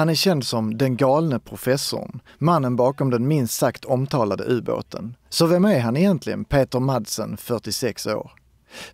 Han är känd som den galne professorn, mannen bakom den minst sagt omtalade ubåten. Så vem är han egentligen, Peter Madsen, 46 år?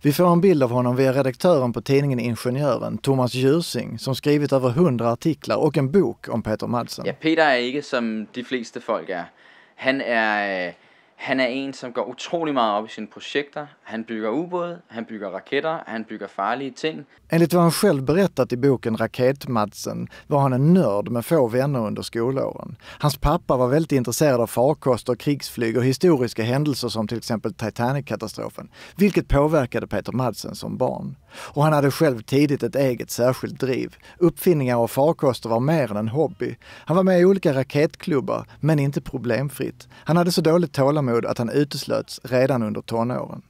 Vi får en bild av honom via redaktören på tidningen Ingenjören, Thomas Djursing, som skrivit över hundra artiklar och en bok om Peter Madsen. Ja, Peter är inte som de flesta folk är. Han är han er en, som går utrolig meget op i sine projekter. Han bygger ubåde, han bygger raketter, han bygger farliga ting. Enligt vad han själv berättat i boken Raketmadsen var han en nörd med få vänner under skolåren. Hans pappa var väldigt intresserad av farkoster, krigsflyg och historiska händelser som till exempel Titanic-katastrofen, vilket påverkade Peter Madsen som barn. Och han hade själv tidigt ett eget särskilt driv. Uppfinningar och farkoster var mer än en hobby. Han var med i olika raketklubbar, men inte problemfritt. Han hade så dåligt tålamod tålamod att han uteslöts redan under tonåren.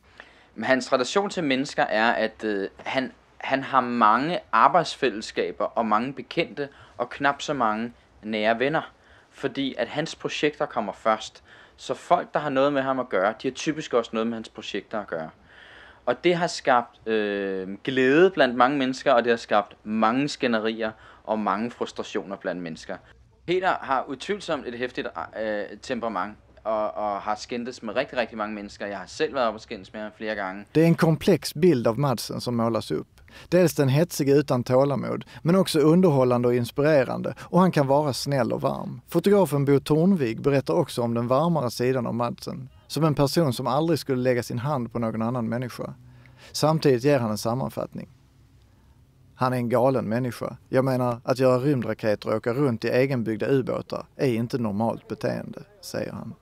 Men hans relation till människor är att uh, øh, han, han har många arbetsfällesskaper och många bekanta och knappt så många nära vänner. För att hans projekt kommer först. Så folk, som har något med honom att göra, de har typiskt också något med hans projekt att göra. Och det har skapat øh, glæde blandt mange mennesker, og det har skapat många skænderier och många frustrationer bland människor. Peter har utvivlsomt ett häftigt äh, øh, temperament, og, og har skændtes med rigtig, rigtig mange mennesker. Jeg har selv været oppe og skændes med ham flere gange. Det er en komplex bild av Madsen som målas upp. Dels den hetsige utan tålamod, men också underhållande och inspirerande och han kan vara snäll och varm. Fotografen Bo Tornvig berättar också om den varmare sidan av Madsen, som en person som aldrig skulle lägga sin hand på någon annan människa. Samtidigt ger han en sammanfattning. Han är en galen människa. Jag menar, att göra rymdraketer och åka runt i egenbyggda ubåtar är inte normalt beteende, säger han.